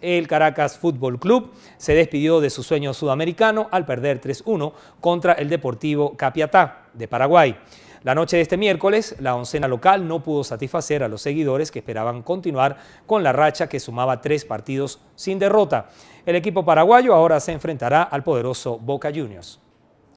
el Caracas Fútbol Club se despidió de su sueño sudamericano al perder 3-1 contra el Deportivo Capiatá de Paraguay. La noche de este miércoles, la oncena local no pudo satisfacer a los seguidores que esperaban continuar con la racha que sumaba tres partidos sin derrota. El equipo paraguayo ahora se enfrentará al poderoso Boca Juniors.